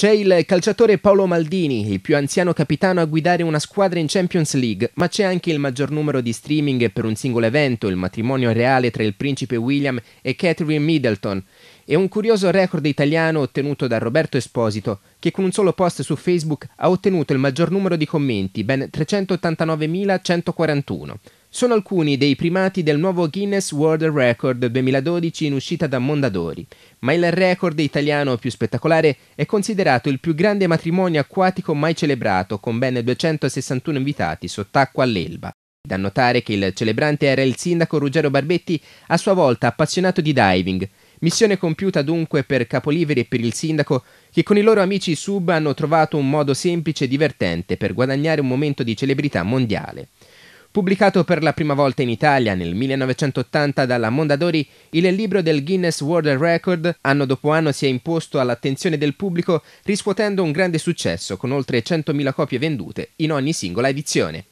C'è il calciatore Paolo Maldini, il più anziano capitano a guidare una squadra in Champions League, ma c'è anche il maggior numero di streaming per un singolo evento, il matrimonio reale tra il principe William e Catherine Middleton, e un curioso record italiano ottenuto da Roberto Esposito, che con un solo post su Facebook ha ottenuto il maggior numero di commenti, ben 389.141 sono alcuni dei primati del nuovo Guinness World Record 2012 in uscita da Mondadori, ma il record italiano più spettacolare è considerato il più grande matrimonio acquatico mai celebrato, con ben 261 invitati sott'acqua all'Elba. Da notare che il celebrante era il sindaco Ruggero Barbetti, a sua volta appassionato di diving, Missione compiuta dunque per Capoliveri e per il sindaco, che con i loro amici sub hanno trovato un modo semplice e divertente per guadagnare un momento di celebrità mondiale. Pubblicato per la prima volta in Italia nel 1980 dalla Mondadori, il libro del Guinness World Record anno dopo anno si è imposto all'attenzione del pubblico riscuotendo un grande successo con oltre 100.000 copie vendute in ogni singola edizione.